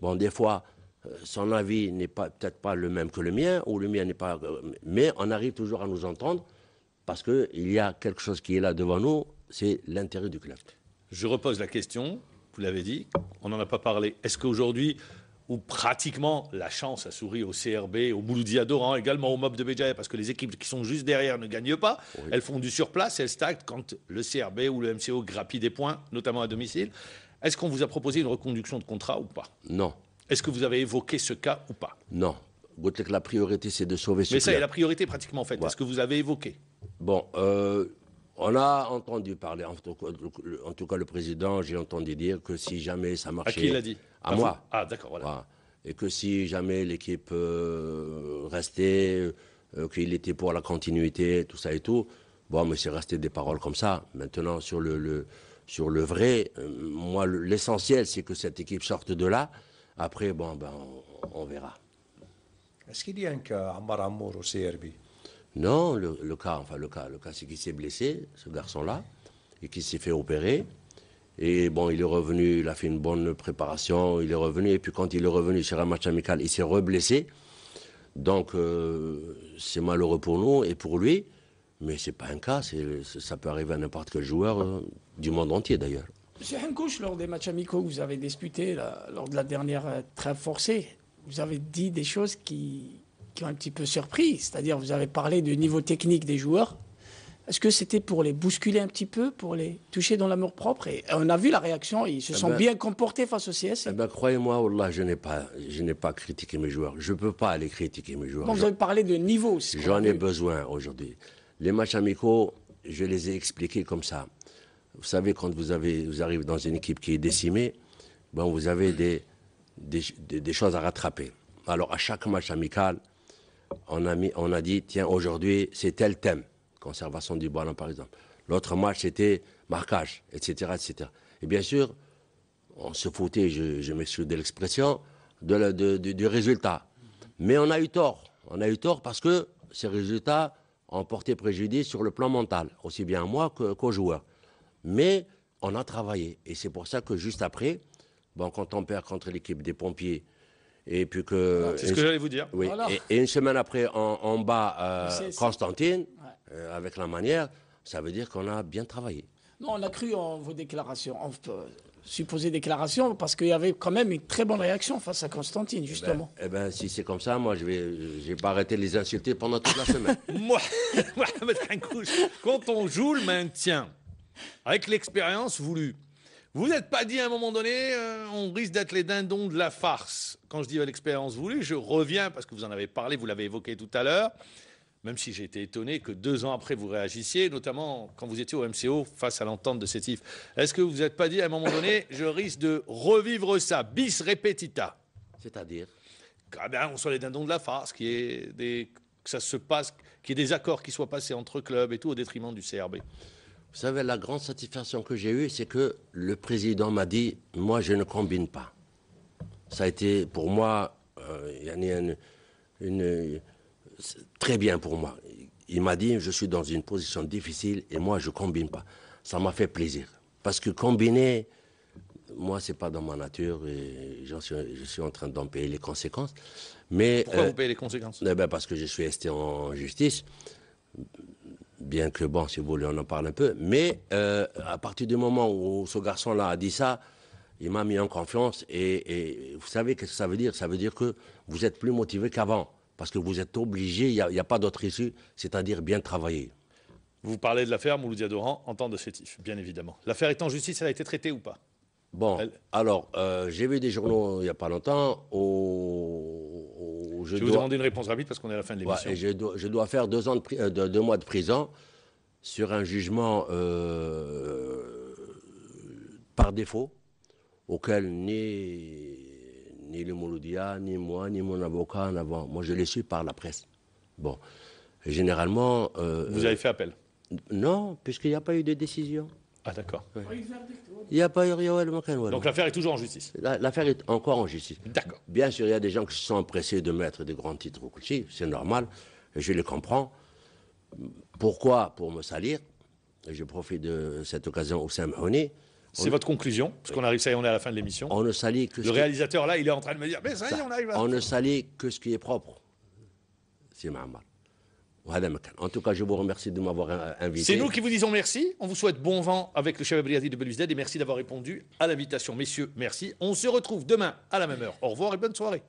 Bon, des fois, euh, son avis n'est pas peut-être pas le même que le mien ou le mien n'est pas, mais on arrive toujours à nous entendre parce que il y a quelque chose qui est là devant nous, c'est l'intérêt du club. Je repose la question. Vous l'avez dit, on n'en a pas parlé. Est-ce qu'aujourd'hui, où pratiquement la chance a souri au CRB, au Mouloudia également au MOB de Béjaïa, parce que les équipes qui sont juste derrière ne gagnent pas. Elles font du surplace, elles stagnent quand le CRB ou le MCO grappille des points, notamment à domicile. Est-ce qu'on vous a proposé une reconduction de contrat ou pas Non. Est-ce que vous avez évoqué ce cas ou pas Non. la priorité, c'est de sauver ce Mais ça est la priorité pratiquement en fait. Est-ce que vous avez évoqué Bon, euh, on a entendu parler, en tout cas, le président, j'ai entendu dire que si jamais ça marchait. À qui l'a dit À, moi. Ah, d'accord, voilà. Et que si jamais l'équipe euh, restait, euh, qu'il était pour la continuité, tout ça et tout, bon, mais c'est resté des paroles comme ça. Maintenant, sur le, sur le vrai, euh, moi, l'essentiel, c'est que cette équipe sorte de là. Après, bon, ben, on, verra. Est-ce qu'il y a un cas, Ammar Amour, au CRB non, le, cas, enfin le cas, le cas, c'est qu'il s'est blessé, ce garçon-là, et qu'il s'est fait opérer. Et bon, il est revenu, il a fait une bonne préparation, il est revenu, et puis quand il est revenu sur un match amical, il s'est reblessé. Donc, euh, c'est malheureux pour nous et pour lui, mais c'est pas un cas, ça peut arriver à n'importe quel joueur euh, du monde entier d'ailleurs. Monsieur Hankouch, lors des matchs amicaux que vous avez disputés, lors de la dernière euh, très forcée, vous avez dit des choses qui, qui ont un petit peu surpris. C'est-à-dire, vous avez parlé du niveau technique des joueurs. Est-ce que c'était pour les bousculer un petit peu, pour les toucher dans l'amour propre Et on a vu la réaction, ils se eh sont ben, bien comportés face au CS. Eh ben, croyez-moi, Allah, je n'ai pas, je n'ai pas critiqué mes joueurs. Je ne peux pas aller critiquer mes joueurs. vous avez parlé de niveau. J'en ai besoin aujourd'hui. Les matchs amicaux, je les ai expliqués comme ça. Vous savez, quand vous, avez, vous arrivez dans une équipe qui est décimée, ben, vous avez des, des, des choses à rattraper. Alors, à chaque match amical, on a, dit, tiens, aujourd'hui, c'est tel thème, conservation du ballon, par exemple. L'autre match, c'était marquage, etc., etc. Et bien sûr, on se foutait, je, je m'excuse de l'expression, de du résultat. Mais on a eu tort. On a eu tort parce que ces résultats ont porté préjudice sur le plan mental, aussi bien à moi qu'aux joueurs. Mais on a travaillé. Et c'est pour ça que juste après, bon, quand on perd contre l'équipe des pompiers, et puis que. Ah, c'est ce que j'allais vous dire. Et, une semaine après, en, bas, euh, Constantine, euh, avec la manière, ça veut dire qu'on a bien travaillé. Non, on a cru en vos déclarations, en euh, supposées déclarations, parce qu'il y avait quand même une très bonne réaction face à Constantine, eh ben, justement. Eh bien, ben, si c'est comme ça, moi, je vais, j'ai pas arrêté de les insulter pendant toute la semaine. moi, quand on joue le maintien, avec l'expérience voulue, vous n'êtes pas dit à un moment donné, euh, on risque d'être les dindons de la farce. Quand je dis l'expérience voulue, je reviens parce que vous en avez parlé, vous l'avez évoqué tout à l'heure. Même si j'ai été étonné que deux ans après vous réagissiez, notamment quand vous étiez au MCO face à l'entente de Sétif. Est-ce que vous n'êtes pas dit à un moment donné, je risque de revivre ça, bis repetita C'est-à-dire ah ben, On soit les dindons de la farce, qui est que ça se passe, qu'il y ait des accords qui soient passés entre clubs et tout au détriment du CRB. Vous savez, la grande satisfaction que j'ai eue, c'est que le président m'a dit, moi, je ne combine pas. Ça a été pour moi, euh, une, une, très bien pour moi. Il m'a dit, je suis dans une position difficile et moi, je ne combine pas. Ça m'a fait plaisir. Parce que combiner, moi, ce n'est pas dans ma nature et je suis en train d'en payer les conséquences. Mais, Pourquoi euh, vous payez les conséquences eh ben, Parce que je suis resté en justice bien que, bon, si vous voulez, on en parle un peu. Mais euh, à partir du moment où ce garçon-là a dit ça, il m'a mis en confiance. Et, vous savez ce que ça veut dire Ça veut dire que vous êtes plus motivé qu'avant. Parce que vous êtes obligé, il n'y a, pas d'autre issue, c'est-à-dire bien travailler. Vous parlez de l'affaire Mouloudia Doran en temps de chétif, bien évidemment. L'affaire est en justice, elle a été traitée ou pas Bon, alors, euh, j'ai vu des journaux il n'y a pas longtemps au je, vous demander une réponse rapide parce qu'on est à la fin de l'émission. je, dois, faire deux, ans euh, de deux, mois de prison sur un jugement euh, par défaut auquel ni, ni le Mouloudia, ni moi, ni mon avocat en avant. Moi, je l'ai su par la presse. Bon. généralement. Euh, vous avez fait appel Non, puisqu'il n'y a pas eu de décision. Ah d'accord. Donc l'affaire est toujours en justice L'affaire est encore en justice. D'accord. Bien sûr, il y a des gens qui se sont pressés de mettre des grands titres au c'est normal, je les comprends. Pourquoi Pour me salir. Je profite de cette occasion au Samhouni. C'est votre conclusion, parce qu'on arrive, ça y est, on est à la fin de l'émission. On ne salit que. Le réalisateur là, il est en train de me dire, mais ça y est, on arrive. À on ne salit que ce qui est propre. C'est normal. En tout cas, je vous remercie de m'avoir euh, invité. C'est nous qui vous disons merci. On vous souhaite bon vent avec le chef Abriadi de Belusdel et merci d'avoir répondu à l'invitation. Messieurs, merci. On se retrouve demain à la même heure. Au revoir et bonne soirée.